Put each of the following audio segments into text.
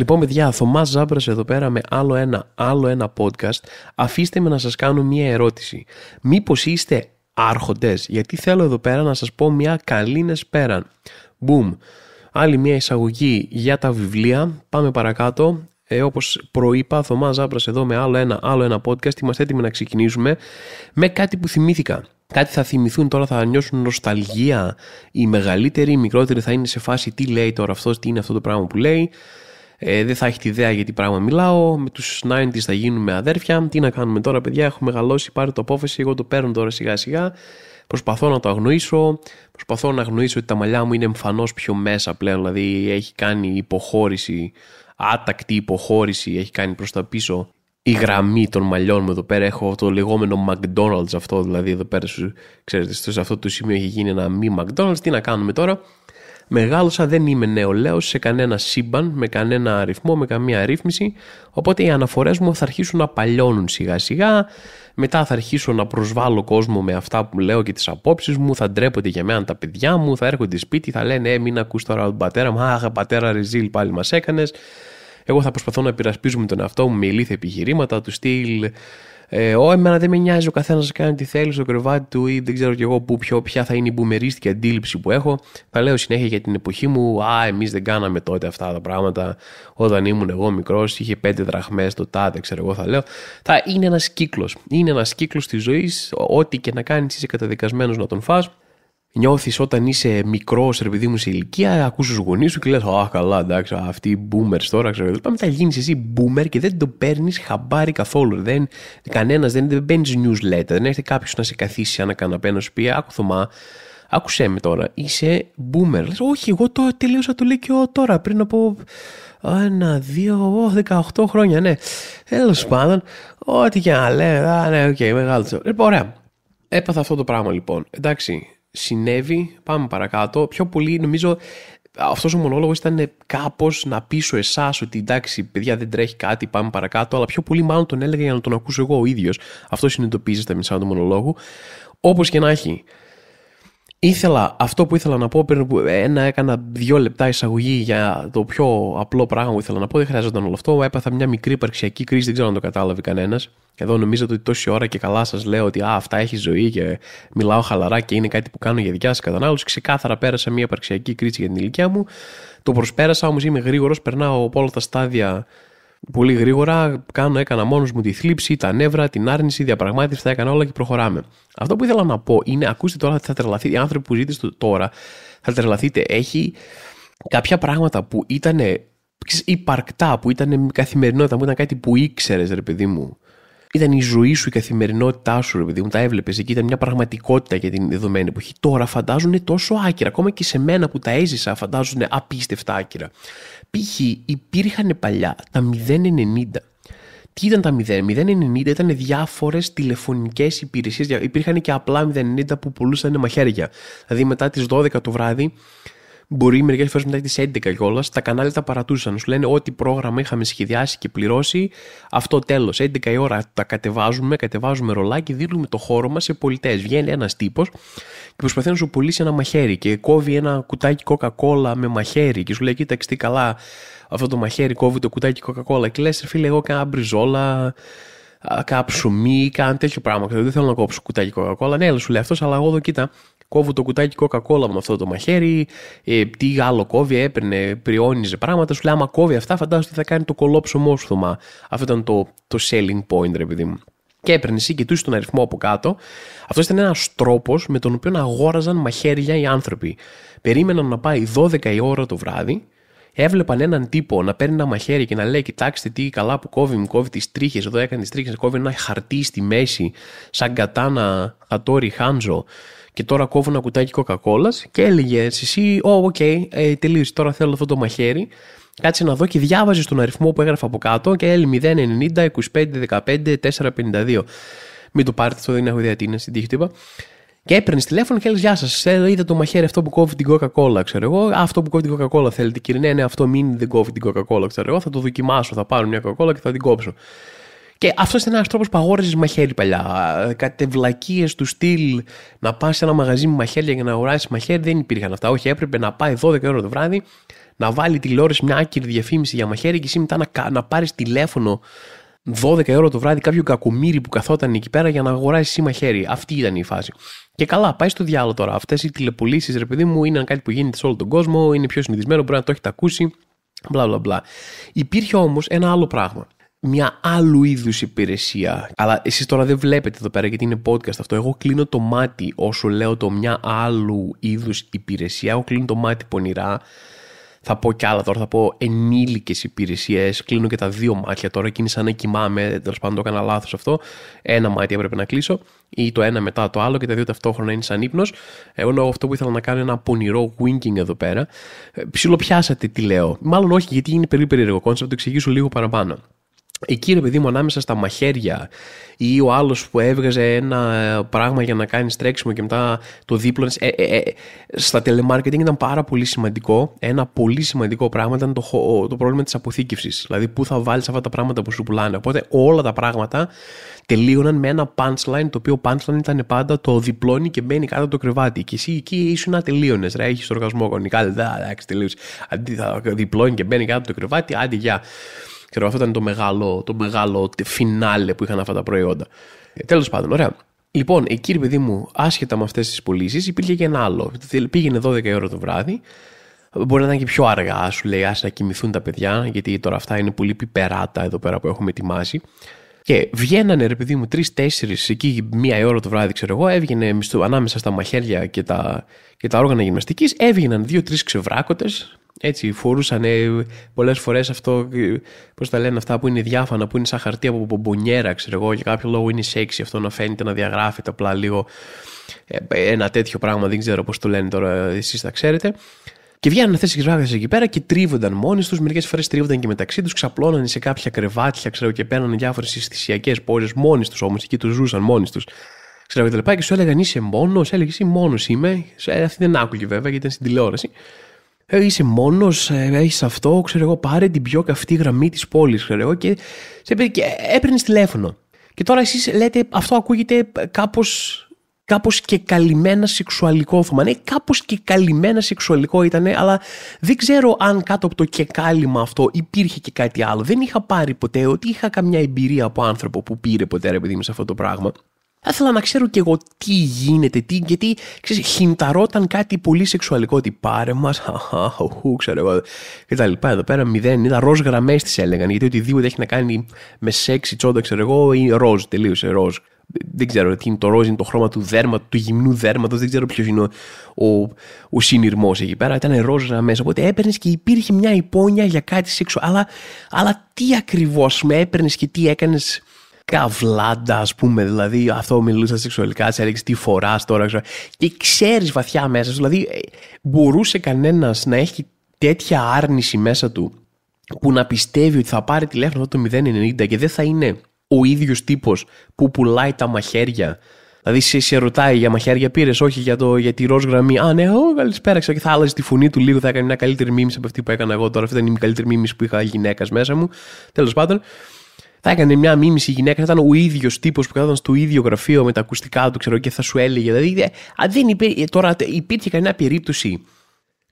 Λοιπόν, παιδιά, Θωμάς Ζάμπρας εδώ πέρα με άλλο ένα, άλλο ένα podcast. Αφήστε με να σας κάνω μία ερώτηση. Μήπως είστε άρχοντες, γιατί θέλω εδώ πέρα να σας πω μία καλή νεσπέρα Μπούμ. Άλλη μία εισαγωγή για τα βιβλία. Πάμε παρακάτω. Ε, όπως προείπα, Θωμάς Ζάμπρας εδώ με άλλο ένα, άλλο ένα podcast. Είμαστε έτοιμοι να ξεκινήσουμε με κάτι που θυμήθηκα. Κάτι θα θυμηθούν τώρα, θα νιώσουν νοσταλγία. Οι μεγαλύτεροι, οι μικρότεροι θα είναι σε φάση τι λέει τώρα αυτός, τι είναι αυτό το πράγμα που λέει ε, δεν θα έχει ιδέα γιατί τι πράγμα μιλάω, με τους 90 θα γίνουμε αδέρφια, τι να κάνουμε τώρα παιδιά, έχω μεγαλώσει, πάρει το απόφαση, εγώ το παίρνω τώρα σιγά σιγά, προσπαθώ να το αγνοήσω, προσπαθώ να αγνοήσω ότι τα μαλλιά μου είναι εμφανώς πιο μέσα πλέον, δηλαδή έχει κάνει υποχώρηση, άτακτη υποχώρηση, έχει κάνει προς τα πίσω η γραμμή των μαλλιών μου εδώ πέρα. Έχω το λεγόμενο McDonald's αυτό, δηλαδή εδώ πέρα ξέρετε, σε αυτό το σημείο έχει γίνει ένα μη McDonald's. Τι να κάνουμε τώρα. Μεγάλωσα δεν είμαι νεολαίος σε κανένα σύμπαν, με κανένα αριθμό, με καμία αρρύθμιση. Οπότε οι αναφορές μου θα αρχίσουν να παλιώνουν σιγά σιγά. Μετά θα αρχίσω να προσβάλλω κόσμο με αυτά που λέω και τις απόψεις μου. Θα ντρέπονται για μένα τα παιδιά μου. Θα έρχονται σπίτι, θα λένε Ε, μην ακούς τώρα τον πατέρα μου. Αχ, πατέρα Ριζίλ πάλι μας έκανες. Εγώ θα προσπαθώ να πειρασπίζουμε τον εαυτό μου με ηλίθια επιχειρήματα του στυλ ε, ό, εμένα δεν με νοιάζει ο καθένας να κάνει τι θέλει στο κρεβάτι του ή δεν ξέρω κι εγώ που, ποιο, ποια θα είναι η μπουμερίστικη αντίληψη που έχω. θα λέω συνέχεια για την εποχή μου. Α, εμείς δεν κάναμε τότε αυτά τα πράγματα. Όταν ήμουν εγώ μικρός, είχε πέντε δραχμές το τάδε, ξέρω εγώ, θα λέω. Θα είναι ένας κύκλος. Είναι ένας κύκλος της ζωής. Ό,τι και να κάνεις, είσαι καταδικασμένος να τον φας νιώθεις όταν είσαι μικρός, ρε μου, σε ηλικία, ακούς τους γονείς σου και λες «Α, καλά, εντάξει, αυτοί οι boomers τώρα», ξέρω, Πάμε μετά γίνεις εσύ boomer και δεν το παίρνεις, χαμπάρι καθόλου, δεν, κανένας, δεν, δεν μπαίνεις newsletter, δεν έρχεται κάποιος να σε καθίσει σε ένα καναπέ να σου πει «Άκου Θωμά, άκουσέ με τώρα, είσαι boomer». Λες, «Όχι, εγώ το τελείωσα το λύκειο τώρα, πριν από ένα, δύο, 18 χρόνια, ναι. Τέλος πάντων, ό,τι και να λέει, ναι, οκ, μεγάλος. Λοιπόν, ωραία. Έπαθα αυτό το πράγμα λοιπόν. Εντάξει, συνέβη, πάμε παρακάτω. Πιο πολύ νομίζω αυτός ο μονόλογος ήταν κάπως να πείσω εσάς ότι εντάξει, παιδιά δεν τρέχει κάτι, πάμε παρακάτω. Αλλά πιο πολύ μάλλον τον έλεγα για να τον ακούσω εγώ ο ίδιος. Αυτό συνειδητοποίησε στα μισά του μονολόγου. Όπως και να έχει, Ήθελα αυτό που ήθελα να πω πριν που ένα, ε, έκανα δύο λεπτά εισαγωγή για το πιο απλό πράγμα που ήθελα να πω. Δεν χρειαζόταν όλο αυτό. Έπαθα μια μικρή υπαρξιακή κρίση, δεν ξέρω αν το κατάλαβε κανένας. Εδώ νομίζετε ότι τόση ώρα και καλά σας λέω ότι α, αυτά έχει ζωή και μιλάω χαλαρά και είναι κάτι που κάνω για δικιά σας κατανάλωση. Ξεκάθαρα πέρασα μια υπαρξιακή κρίση για την ηλικία μου. Το προσπέρασα όμως είμαι γρήγορος, περνάω από όλα τα στάδια Πολύ γρήγορα κάνω, έκανα μόνος μου τη θλίψη, τα νεύρα, την άρνηση, διαπραγμάτευση, τα έκανα όλα και προχωράμε. Αυτό που ήθελα να πω είναι, ακούστε τώρα, θα τρελαθείτε. Οι άνθρωποι που ζείτε τώρα θα τρελαθείτε. Έχει κάποια πράγματα που ήταν υπαρκτά, που ήταν καθημερινότητα, που ήταν κάτι που ήξερες, ρε παιδί μου ήταν η ζωή σου, η καθημερινότητά σου, επειδή μου, τα έβλεπες εκεί, ήταν μια πραγματικότητα για την δεδομένη εποχή. Τώρα φαντάζουν τόσο άκυρα, ακόμα και σε μένα που τα έζησα, φαντάζουν απίστευτα άκυρα. Π.χ. υπήρχαν παλιά τα 090. Τι ήταν τα 0, 090 ήταν διάφορες τηλεφωνικές υπηρεσίες, υπήρχαν και απλά 090 που πουλούσαν μαχαίρια. Δηλαδή μετά τις 12 το βράδυ μπορεί μερικές φορές μετά τις 11 κιόλας τα κανάλια τα παρατούσαν. Σου λένε ό,τι πρόγραμμα είχαμε σχεδιάσει και πληρώσει, αυτό τέλος. 11 η ώρα τα κατεβάζουμε, κατεβάζουμε ρολά και δίνουμε το χώρο μας σε πολιτές. Βγαίνει ένας τύπος και προσπαθεί να σου πουλήσει ένα μαχαίρι και κόβει ένα κοκακόλα με μαχαίρι και σου λέει: Κοίταξε τι καλά, αυτό το μαχαίρι κόβει το κουτακι κοκακόλα Και λες, φίλε, εγώ κάνω μπριζόλα, κάνω ψωμί, κάνω τέτοιο πράγμα. Δεν θέλω να κόψω κοκακόλα. Ναι, σου λέει αυτός, αλλά εγώ εδώ κοίτα, κόβω το κουτακι κοκακόλα με αυτό το μαχαίρι, ε, τι άλλο κόβει, έπαιρνε, πριόνιζε πράγματα. Σου λέει, άμα κόβει αυτά, φαντάζομαι ότι θα κάνει το κολόψωμό σου Αυτό ήταν το, selling point, ρε παιδί μου. Και έπαιρνε εσύ, κοιτούσε τον αριθμό από κάτω. Αυτός ήταν ένας τρόπος με τον οποίο αγόραζαν μαχαίρια οι άνθρωποι. Περίμεναν να πάει 12 η ώρα το βράδυ έβλεπαν έναν τύπο να παίρνει ένα μαχαίρι και να λέει: Κοιτάξτε τι καλά που κόβει, μου κόβει τις τρίχες. Εδώ έκανε τις τρίχες, κόβει ένα χαρτί στη μέση, σαν κατάνα ατόρι Χάντζο. Και τώρα κόβω ένα κουτάκι κοκακόλα και έλεγε εσύ, Ω, οκ, ε, τελείωσε. Τώρα θέλω αυτό το μαχαίρι. Κάτσε να δω και διάβαζε τον αριθμό που έγραφα από κάτω και έλεγε 090 25 15 452. Μην το πάρετε, αυτό δεν έχω ιδέα τι είναι, στην τύχη και έπαιρνες τηλέφωνο και έλεγες Γεια σας, είδα το μαχαίρι αυτό που κόβει την Coca-Cola, ξέρω εγώ. Αυτό που κόβει την Coca-Cola θέλετε, κύριε. Ναι, ναι, αυτό μην δεν κόβει την Coca-Cola, ξέρω εγώ. Θα το δοκιμάσω, θα πάρω μια Coca-Cola και θα την κόψω. Και αυτός ήταν ένας τρόπος που μαχαίρι παλιά. Κάτι του στυλ να πας σε ένα μαγαζί με μαχαίρια για να αγοράσεις μαχαίρι δεν υπήρχαν αυτά. Όχι, έπρεπε να πάει 12 ώρα το βράδυ, να βάλει τηλεόραση μια άκυρη διαφήμιση για μαχαίρι και εσύ μετά να, να πάρεις τηλέφωνο 12 ώρα το βράδυ κάποιο κακομίρι που καθόταν εκεί πέρα για να αγοράσει σήμα χέρι. Αυτή ήταν η φάση. Και καλά, πάει στο διάλογο τώρα. Αυτές οι τηλεπολίσεις, ρε παιδί μου, είναι κάτι που γίνεται σε όλο τον κόσμο, είναι πιο συνηθισμένο, μπορεί να το έχετε ακούσει. Μπλα μπλα μπλα. Υπήρχε όμως ένα άλλο πράγμα μια άλλου είδους υπηρεσία. Αλλά εσείς τώρα δεν βλέπετε εδώ πέρα γιατί είναι podcast αυτό. Εγώ κλείνω το μάτι όσο λέω το μια άλλου είδους υπηρεσία. Εγώ κλείνω το μάτι πονηρά θα πω κι άλλα τώρα, θα πω ενήλικες υπηρεσίες. Κλείνω και τα δύο μάτια τώρα και είναι σαν να κοιμάμαι. Τέλος πάντων, το έκανα λάθος αυτό. Ένα μάτι έπρεπε να κλείσω, ή το ένα μετά το άλλο και τα δύο ταυτόχρονα είναι σαν ύπνος. Εγώ νομίζω αυτό που ήθελα να κάνω ένα πονηρό winking εδώ πέρα. Ε, ψιλοπιάσατε τι λέω. Μάλλον όχι, γιατί είναι περίπου περίεργο κόνσεπτ, το εξηγήσω λίγο παραπάνω. Εκεί ρε παιδί μου ανάμεσα στα μαχαίρια ή ο άλλος που έβγαζε ένα πράγμα για να κάνει τρέξιμο και μετά το δίπλο ε, ε, ε, στα telemarketing ήταν πάρα πολύ σημαντικό ένα πολύ σημαντικό πράγμα ήταν το, το πρόβλημα της αποθήκευσης δηλαδή που θα βάλεις αυτά τα πράγματα που σου πουλάνε οπότε όλα τα πράγματα τελείωναν με ένα punchline το οποίο punchline ήταν πάντα το διπλώνει και μπαίνει κάτω το κρεβάτι και εσύ εκεί ήσουν τελείωνες ρε έχεις οργασμό γονικά εντάξει θα διπλώνει και μπαίνει κάτω το κρεβάτι άντε γεια Ξέρω, αυτό ήταν το μεγάλο, το μεγάλο φινάλε που είχαν αυτά τα προϊόντα. Ε, Τέλος πάντων, ωραία. Λοιπόν, εκεί, παιδί μου, άσχετα με αυτές τις πωλήσεις, υπήρχε και ένα άλλο. Πήγαινε 12 ώρα το βράδυ. Μπορεί να ήταν και πιο αργά, σου λέει, άσε να κοιμηθούν τα παιδιά, γιατί τώρα αυτά είναι πολύ πιπεράτα εδώ πέρα που έχουμε ετοιμάσει. Και βγαίνανε, ρε παιδί μου, τρει-τέσσερι εκεί μία ώρα το βράδυ, ξέρω εγώ, έβγαινε ανάμεσα στα μαχαίρια και τα, και τα όργανα γυμναστικής, έβγαιναν δύο-τρει ξευράκωτε. Έτσι, φορούσαν πολλές φορές αυτό, πώς τα λένε αυτά που είναι διάφανα, που είναι σαν χαρτί από πομπονιέρα ξέρω εγώ, για κάποιο λόγο είναι σεξι αυτό να φαίνεται να διαγράφεται απλά λίγο. Ε, ένα τέτοιο πράγμα, δεν ξέρω πώς το λένε τώρα, εσείς τα ξέρετε. Και βγαίνανε αυτέ οι βράδυ εκεί πέρα και τρίβονταν μόνοι τους. Μερικές φορές τρίβονταν και μεταξύ τους, ξαπλώνανε σε κάποια κρεβάτια, ξέρω, και παίρνανε διάφορες συστησιακέ πόρε μόνοι τους όμως. Εκεί τους ζούσαν μόνοι τους. Ξέρω και τα λοιπά. Και σου έλεγαν είσαι μόνος, έλεγε εσύ μόνος είμαι. αυτή δεν άκουγε βέβαια γιατί ήταν στην τηλεόραση. Ε, είσαι μόνος, ε, έχεις αυτό, ξέρω εγώ, πάρε την πιο καυτή γραμμή της πόλης, ξέρω εγώ. Και, και έπαιρνες τηλέφωνο. Και τώρα εσείς λέτε αυτό ακούγεται κάπως κάπως και καλυμμένα σεξουαλικό θέμα. Ναι, κάπως και καλυμμένα σεξουαλικό ήταν, αλλά δεν ξέρω αν κάτω από το και αυτό υπήρχε και κάτι άλλο. Δεν είχα πάρει ποτέ ότι είχα καμιά εμπειρία από άνθρωπο που πήρε ποτέ ρε παιδί μου σε αυτό το πράγμα. Θα ήθελα να ξέρω κι εγώ τι γίνεται, τι, γιατί ξέρεις, χινταρόταν κάτι πολύ σεξουαλικό, ότι πάρε μας, αχαχου, ξέρω εγώ, και εδώ πέρα μηδέν, ήταν ροζ γραμμές τις έλεγαν, γιατί οτιδήποτε έχει να κάνει με σεξ, τσόντα, ξέρω εγώ, ή ροζ, τελείωσε ροζ δεν ξέρω τι είναι το ροζ, το χρώμα του δέρματο, του γυμνού δέρματος, δεν ξέρω ποιος είναι ο, ο, ο συνειρμός εκεί πέρα, ήταν ροζ μέσα, οπότε έπαιρνες και υπήρχε μια υπόνοια για κάτι σεξουαλικό. αλλά, αλλά τι ακριβώς με έπαιρνες και τι έκανες καβλάντα, ας πούμε. Δηλαδή, αυτό μιλούσα σεξουαλικά, σε έλεγες τι φοράς τώρα. Ξέρω. Και ξέρεις βαθιά μέσα σου. Δηλαδή, ε, μπορούσε κανένας να έχει τέτοια άρνηση μέσα του που να πιστεύει ότι θα πάρει τηλέφωνο το 090 και δεν θα είναι ο ίδιος τύπος που πουλάει τα μαχαίρια. Δηλαδή σε, σε ρωτάει για μαχαίρια πήρες, όχι για, το, για τη ροζ γραμμή. Α, ναι, ο, καλησπέρα, ξέρω και θα άλλαζε τη φωνή του λίγο, θα έκανε μια καλύτερη μίμηση από αυτή που έκανα εγώ τώρα. Αυτή ήταν η καλύτερη μίμηση που είχα γυναίκας μέσα μου. Τέλος πάντων, θα έκανε μια μίμηση η γυναίκα, ήταν ο ίδιος τύπος που κάθονταν στο ίδιο γραφείο με τα ακουστικά του, ξέρω και θα σου έλεγε. Δηλαδή, δεν υπήρχε, τώρα υπήρχε κανένα περίπτωση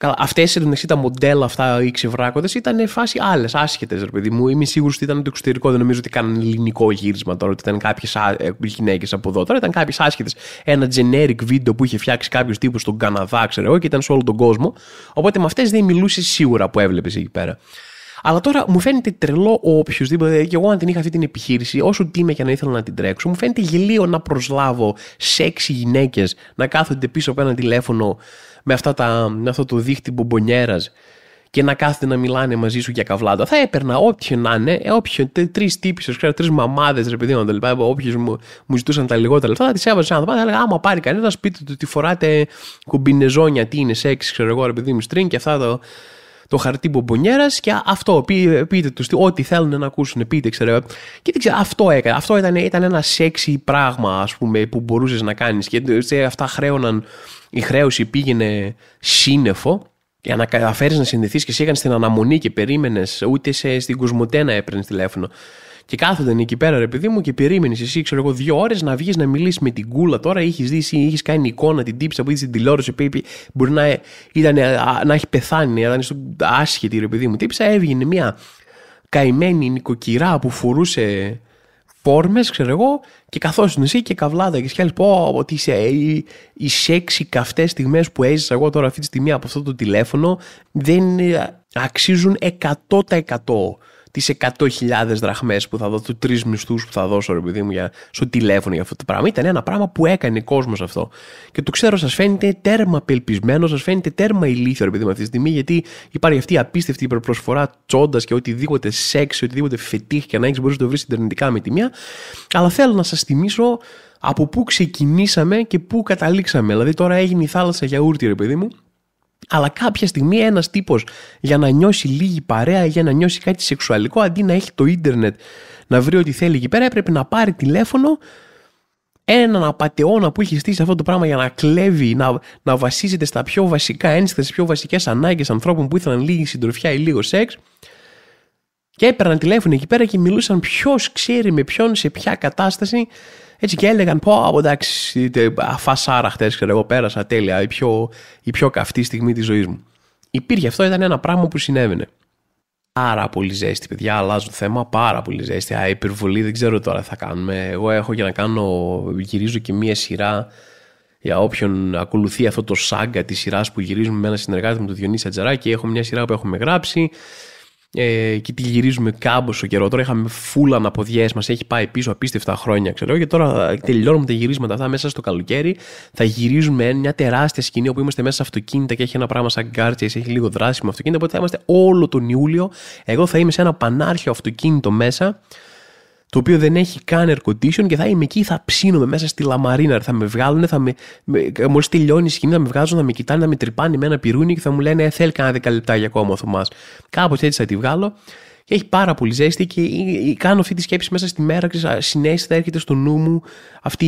Καλά, αυτές εντωμεταξύ τα μοντέλα αυτά οι ξεβράκοντες ήταν φάση άλλες, άσχετες, ρε παιδί μου. Είμαι σίγουρος ότι ήταν το εξωτερικό, δεν νομίζω ότι κάναν ελληνικό γύρισμα τώρα, ότι ήταν κάποιες γυναίκες από εδώ. Τώρα ήταν κάποιες άσχετες. Ένα generic βίντεο που είχε φτιάξει κάποιος τύπος στον Καναδά, ξέρω εγώ, και ήταν σε όλο τον κόσμο. Οπότε με αυτές δεν μιλούσες σίγουρα που έβλεπες εκεί πέρα. Αλλά τώρα μου φαίνεται τρελό ο οποιοδήποτε. Δηλαδή, και εγώ, αν την είχα αυτή την επιχείρηση, όσο είμαι και να ήθελα να την τρέξω, μου φαίνεται γελίο να προσλάβω σεξι γυναίκες να κάθονται πίσω από ένα τηλέφωνο με, αυτά τα, με αυτό το δίχτυ μπομπονιέρας και να κάθεται να μιλάνε μαζί σου για καβλάτα. Θα έπαιρνα όποιον να είναι, ε, όποιον, τρεις τύπησες, ξέρω, τρεις μαμάδες, ρε παιδί μου, τα μου, μου ζητούσαν τα λιγότερα λεφτά, θα τις έβαζε να τα Θα έλεγα, άμα πάρει κανένα, πείτε του ότι φοράτε κουμπινεζόνια, τι είναι σεξ, ξέρω εγώ, ρε παιδί μου, στριν και αυτά το, το χαρτί μπομπονιέρας και αυτό. Πείτε, πείτε τους ό,τι θέλουν να ακούσουν, πείτε, ξέρω. εγώ. Και δεν ξέρω, αυτό έκανε. Αυτό ήταν, ήταν ένα σεξι πράγμα, ας πούμε, που μπορούσες να κάνεις. Και σε αυτά χρέωναν η χρέωση πήγαινε σύννεφο για να καταφέρεις να συνδεθείς και εσύ στην την αναμονή και περίμενες, ούτε σε, στην να έπαιρνες τηλέφωνο. Και κάθονταν εκεί πέρα, ρε παιδί μου, και περίμενες εσύ, ξέρω εγώ, δύο ώρες να βγεις να μιλήσεις με την κούλα τώρα. Είχες δει ή είχες κάνει εικόνα, την τύψη από την τηλεόραση. που μπορεί να, ε, ήταν, ε, να έχει πεθάνει, να ήταν άσχετη, ρε παιδί μου. Τύψα έβγαινε μια καημένη νοικοκυρά που φορούσε φόρμε, ξέρω εγώ, και καθόσουν εσύ και καβλάδα και σκιάλει. Πω, ότι είσαι ε, οι, οι σεξι καυτέ στιγμές που έζησα εγώ τώρα αυτή τη στιγμή από αυτό το τηλέφωνο δεν ε, αξίζουν 100% τι 100.000 δραχμές που θα δώσω, του τρεις μισθούς που θα δώσω ρε παιδί μου για, στο τηλέφωνο για αυτό το πράγμα. Ήταν ένα πράγμα που έκανε κόσμος αυτό. Και το ξέρω σας φαίνεται τέρμα απελπισμένο, σας φαίνεται τέρμα ηλίθιο ρε παιδί μου αυτή τη στιγμή γιατί υπάρχει αυτή η απίστευτη υπερπροσφορά τσόντας και οτιδήποτε σεξ, οτιδήποτε φετίχ και να έχει μπορείς να το βρεις συντερνητικά με τιμία Αλλά θέλω να σας θυμίσω από πού ξεκινήσαμε και πού καταλήξαμε. Δηλαδή τώρα έγινε η θάλασσα γιαούρτι ρε παιδί μου αλλά κάποια στιγμή ένας τύπος για να νιώσει λίγη παρέα, ή για να νιώσει κάτι σεξουαλικό, αντί να έχει το ίντερνετ να βρει ό,τι θέλει εκεί πέρα, έπρεπε να πάρει τηλέφωνο έναν απαταιώνα που είχε στήσει αυτό το πράγμα για να κλέβει, να, να βασίζεται στα πιο βασικά ένστα, στι πιο βασικές ανάγκες ανθρώπων που ήθελαν λίγη συντροφιά ή λίγο σεξ. Και έπαιρναν τηλέφωνο εκεί πέρα και μιλούσαν ποιος ξέρει με ποιον, σε ποια κατάσταση έτσι και έλεγαν, πω, εντάξει, αφασάρα χτες, ξέρω εγώ, πέρασα τέλεια, η πιο, η πιο καυτή στιγμή της ζωής μου. Υπήρχε αυτό, ήταν ένα πράγμα που συνέβαινε. Πάρα πολύ ζέστη, παιδιά. Αλλάζω θέμα. Πάρα πολύ ζέστη. Α, υπερβολή δεν ξέρω τώρα τι θα κάνουμε. Εγώ έχω για να κάνω, γυρίζω και μία σειρά για όποιον ακολουθεί αυτό το σάγκα της σειράς που γυρίζουμε με ένα συνεργάτη μου, τον Διονύση Ατζαράκη. Έχω μια σειρά που έχουμε γράψει ε, και τη γυρίζουμε κάμποσο καιρό. Τώρα είχαμε φούλα να μας έχει πάει πίσω απίστευτα χρόνια, ξέρω. Και τώρα τελειώνουμε τα γυρίσματα αυτά μέσα στο καλοκαίρι. Θα γυρίζουμε μια τεράστια σκηνή όπου είμαστε μέσα σε αυτοκίνητα και έχει ένα πράγμα σαν γκάρτσες, έχει λίγο δράσιμο αυτοκίνητα Οπότε θα είμαστε όλο τον Ιούλιο. Εγώ θα είμαι σε ένα πανάρχιο αυτοκίνητο μέσα το οποίο δεν έχει καν air condition και θα είμαι εκεί, θα ψήνομαι μέσα στη λαμαρίνα. Θα με βγάλουν, θα με, μόλις τελειώνει η σκηνή, θα με βγάζουν, θα με κοιτάνε, θα με τρυπάνε με ένα πυρούνι και θα μου λένε «Ε, θέλει κανένα 10 λεπτά για ακόμα ο Θωμάς. Κάπως έτσι θα τη βγάλω. Και έχει πάρα πολύ ζέστη και κάνω αυτή τη σκέψη μέσα στη μέρα. θα έρχεται στο νου μου αυτή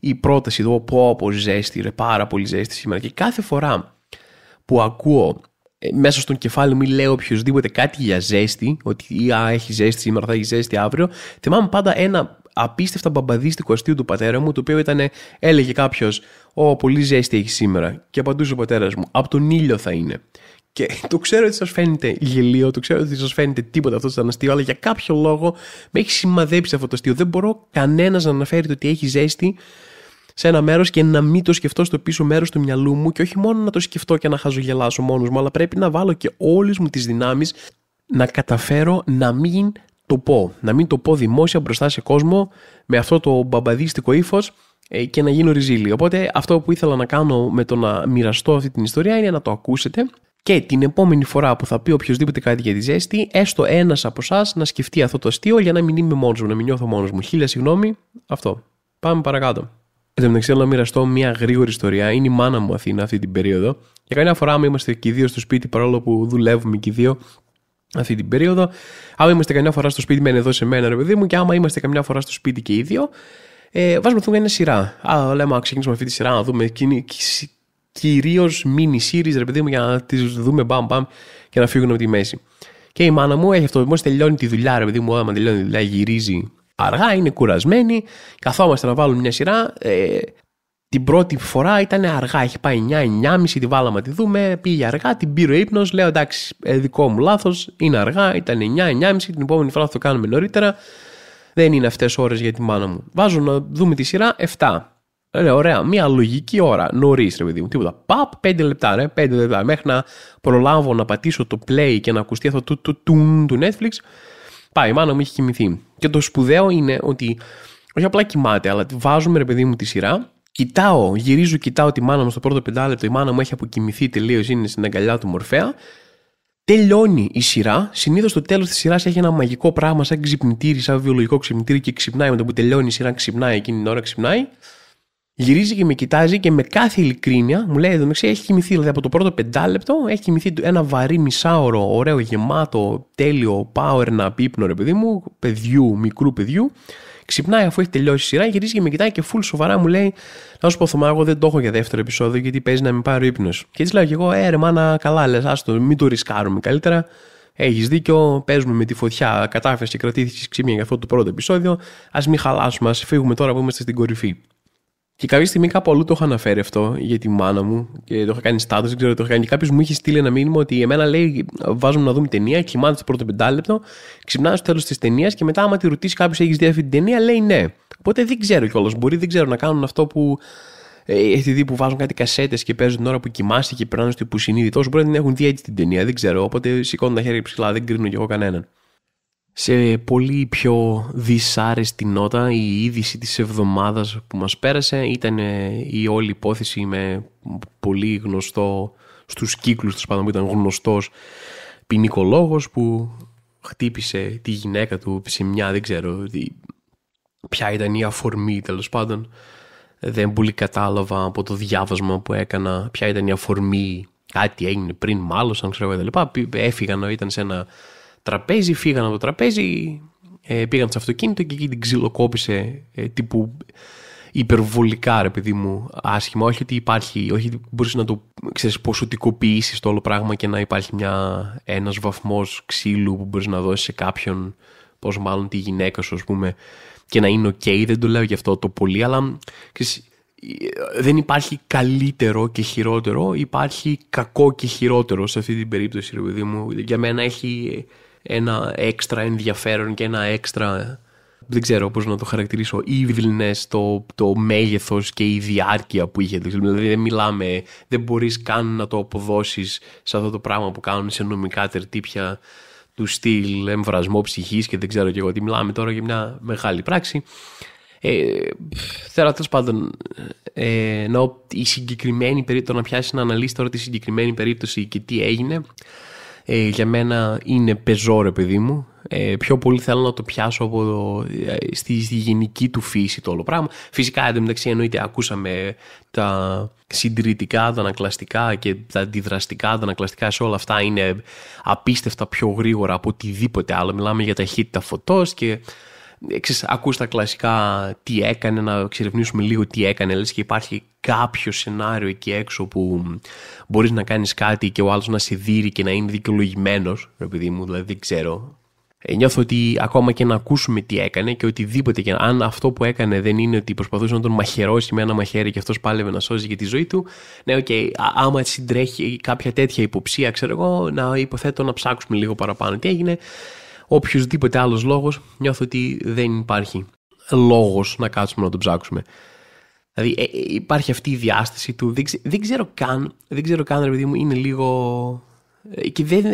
η πρόταση εδώ. Πω, πω, ζέστη, ρε, πάρα πολύ ζέστη σήμερα. Και κάθε φορά που ακούω ε, μέσα στον κεφάλι μου λέει οποιοδήποτε κάτι για ζέστη, ότι ή α, έχει ζέστη σήμερα, θα έχει ζέστη αύριο. Θυμάμαι πάντα ένα απίστευτα μπαμπαδίστικο αστείο του πατέρα μου, το οποίο ήταν, ε, έλεγε κάποιος, Ω, πολύ ζέστη έχεις σήμερα. Και απαντούσε ο πατέρας μου, Από τον ήλιο θα είναι. Και το ξέρω ότι σας φαίνεται γελίο, το ξέρω ότι σας φαίνεται τίποτα αυτό σαν αστείο, αλλά για κάποιο λόγο με έχει σημαδέψει αυτό το αστείο. Δεν μπορώ κανένας να αναφέρει ότι έχει ζέστη σε ένα μέρος και να μην το σκεφτώ στο πίσω μέρος του μυαλού μου και όχι μόνο να το σκεφτώ και να χαζογελάσω μόνος μου, αλλά πρέπει να βάλω και όλες μου τις δυνάμεις να καταφέρω να μην το πω. Να μην το πω δημόσια μπροστά σε κόσμο με αυτό το μπαμπαδίστικο ύφος ε, και να γίνω ριζίλη. Οπότε αυτό που ήθελα να κάνω με το να μοιραστώ αυτή την ιστορία είναι να το ακούσετε και την επόμενη φορά που θα πει οποιοδήποτε κάτι για τη ζέστη, έστω ένας από εσάς να σκεφτεί αυτό το αστείο για να μην είμαι μόνος μου, να μην νιώθω μόνος μου. Χίλια συγγνώμη, αυτό. Πάμε παρακάτω. Εν τω μεταξύ, θέλω να μοιραστώ μια γρήγορη ιστορία. Είναι η μάνα μου Αθήνα αυτή την περίοδο. Και καμιά φορά, άμα είμαστε και οι δύο στο σπίτι, παρόλο που δουλεύουμε και οι δύο αυτή την περίοδο, άμα είμαστε καμιά φορά στο σπίτι, μένει εδώ σε μένα, ρε παιδί μου, και άμα είμαστε καμιά φορά στο σπίτι και οι δύο, ε, βάζουμε μια σειρά. Α, λέμε, α, ξεκινήσουμε αυτή τη σειρά, να δούμε κυρίως mini series, ρε παιδί μου, για να τις δούμε μπαμ μπαμ και να φύγουν από τη μέση. Και η μάνα μου έχει αυτό, μόλις τελειώνει τη δουλειά, ρε παιδί μου, όταν τελειώνει τη γυρίζει αργά, είναι κουρασμένοι. Καθόμαστε να βάλουμε μια σειρά. Ε, την πρώτη φορά ήταν αργά, έχει πάει 9, 9.30, τη βάλαμε να τη δούμε. Πήγε αργά, την πήρε ύπνος. Λέω εντάξει, ε, δικό μου λάθος, είναι αργά, ήταν 9, 9.30. Την επόμενη φορά θα το κάνουμε νωρίτερα. Δεν είναι αυτές ώρες για τη μάνα μου. Βάζω να δούμε τη σειρά 7. λέω ωραία, μια λογική ώρα, νωρίς ρε παιδί μου, τίποτα. Παπ, 5 λεπτά, ρε, λεπτά. Μέχρι να προλάβω να πατήσω το play και να ακουστεί αυτό το του Netflix, Πάει, η μάνα μου έχει κοιμηθεί. Και το σπουδαίο είναι ότι όχι απλά κοιμάται, αλλά βάζουμε ρε παιδί μου τη σειρά. Κοιτάω, γυρίζω, κοιτάω τη μάνα μου στο πρώτο πεντάλεπτο. Η μάνα μου έχει αποκοιμηθεί τελείως, είναι στην αγκαλιά του Μορφέα. Τελειώνει η σειρά. Συνήθως το τέλος της σειράς έχει ένα μαγικό πράγμα, σαν ξυπνητήρι, σαν βιολογικό ξυπνητήρι και ξυπνάει με το που τελειώνει η σειρά, ξυπνάει εκείνη την ώρα, ξυπνάει γυρίζει και με κοιτάζει και με κάθε ειλικρίνεια μου λέει: Εδώ μεταξύ έχει κοιμηθεί. Δηλαδή από το πρώτο πεντάλεπτο έχει κοιμηθεί ένα βαρύ μισάωρο, ωραίο, γεμάτο, τέλειο, power να ύπνο ρε παιδί μου, παιδιού, μικρού παιδιού. Ξυπνάει αφού έχει τελειώσει η σειρά, γυρίζει και με κοιτάει και full σοβαρά μου λέει: Να σου πω, Θωμά, εγώ δεν το έχω για δεύτερο επεισόδιο γιατί παίζει να μην πάρει ύπνος. Και έτσι λέω και εγώ: Ε, ρε, μάνα, καλά, λες, άστο, μην το ρισκάρουμε. Καλύτερα έχεις δίκιο, παίζουμε με τη φωτιά. Κατάφερες και κρατήθηκες ξύπνια για αυτό το πρώτο επεισόδιο. Ας μην χαλάσουμε, ας φύγουμε τώρα που είμαστε στην κορυφή. Και κάποια στιγμή κάπου αλλού το είχα αναφέρει αυτό για τη μάνα μου και το είχα κάνει status, δεν ξέρω το είχα κάνει. κάποιος μου είχε στείλει ένα μήνυμα ότι εμένα λέει: Βάζουμε να δούμε ταινία, κοιμάται το πρώτο πεντάλεπτο, ξυπνά στο τέλος της ταινίας και μετά, άμα τη ρωτήσει κάποιος, έχεις δει αυτή την ταινία, λέει ναι. Οπότε δεν ξέρω κιόλας. Μπορεί δεν ξέρω να κάνουν αυτό που. Ε, έχει δει που βάζουν κάτι κασέτες και παίζουν την ώρα που κοιμάσαι και περνάνε στο υποσυνείδητό Μπορεί να έχουν δει έτσι την ταινία, δεν ξέρω. Οπότε σηκώνουν τα χέρια ψηλά, δεν κρίνω κι εγώ κανέναν σε πολύ πιο δυσάρεστη νότα η είδηση της εβδομάδας που μας πέρασε ήταν η όλη υπόθεση με πολύ γνωστό στους κύκλους του πάντων που ήταν γνωστός ποινικολόγος που χτύπησε τη γυναίκα του σε μια δεν ξέρω ποια ήταν η αφορμή τέλος πάντων δεν πολύ κατάλαβα από το διάβασμα που έκανα ποια ήταν η αφορμή κάτι έγινε πριν μάλλον ξέρω εγώ τα έφυγαν ήταν σε ένα τραπέζι, φύγαν από το τραπέζι, ε, πήγαν στο αυτοκίνητο και εκεί την ξυλοκόπησε ε, τύπου υπερβολικά ρε παιδί μου άσχημα, όχι ότι υπάρχει, όχι ότι μπορείς να το ξέρεις ποσοτικοποιήσεις το όλο πράγμα και να υπάρχει μια, ένας βαθμός ξύλου που μπορείς να δώσεις σε κάποιον πώς μάλλον τη γυναίκα σου ας πούμε και να είναι ok, δεν το λέω γι' αυτό το πολύ αλλά ξέρεις, ε, δεν υπάρχει καλύτερο και χειρότερο υπάρχει κακό και χειρότερο σε αυτή την περίπτωση ρε παιδί μου για μένα έχει ένα έξτρα ενδιαφέρον και ένα έξτρα δεν ξέρω πώς να το χαρακτηρίσω, evilness, το, το μέγεθος και η διάρκεια που είχε. Δηλαδή, δηλαδή δεν μιλάμε, δεν μπορείς καν να το αποδώσεις σε αυτό το πράγμα που κάνουν σε νομικά τερτύπια του στυλ εμβρασμό ψυχής και δεν ξέρω και εγώ τι μιλάμε τώρα για μια μεγάλη πράξη. Ε, θέλω τέλος πάντων ε, η συγκεκριμένη περίπτωση, να πιάσεις να αναλύσει τώρα τη συγκεκριμένη περίπτωση και τι έγινε ε, για μένα είναι πεζό παιδί μου. Ε, πιο πολύ θέλω να το πιάσω από το, ε, στη, γενική του φύση το όλο πράγμα. Φυσικά εντωμεταξύ εννοείται ακούσαμε τα συντηρητικά, τα ανακλαστικά και τα αντιδραστικά, τα ανακλαστικά σε όλα αυτά είναι απίστευτα πιο γρήγορα από οτιδήποτε άλλο. Μιλάμε για ταχύτητα φωτός και ξέρεις, ακούς τα κλασικά τι έκανε, να εξερευνήσουμε λίγο τι έκανε, λες και υπάρχει κάποιο σενάριο εκεί έξω που μπορείς να κάνεις κάτι και ο άλλος να σε δείρει και να είναι δικαιολογημένος, επειδή μου, δηλαδή δεν ξέρω. Ε, νιώθω ότι ακόμα και να ακούσουμε τι έκανε και οτιδήποτε και αν αυτό που έκανε δεν είναι ότι προσπαθούσε να τον μαχαιρώσει με ένα μαχαίρι και αυτός πάλευε να σώζει για τη ζωή του ναι οκ, okay, άμα συντρέχει κάποια τέτοια υποψία ξέρω εγώ να υποθέτω να ψάξουμε λίγο παραπάνω τι έγινε οποιοδήποτε άλλος λόγος, νιώθω ότι δεν υπάρχει λόγος να κάτσουμε να τον ψάξουμε. Δηλαδή ε, ε, υπάρχει αυτή η διάσταση του, δεν, δεν, ξέρω καν, δεν ξέρω καν ρε παιδί μου, είναι λίγο... Ε, και δεν,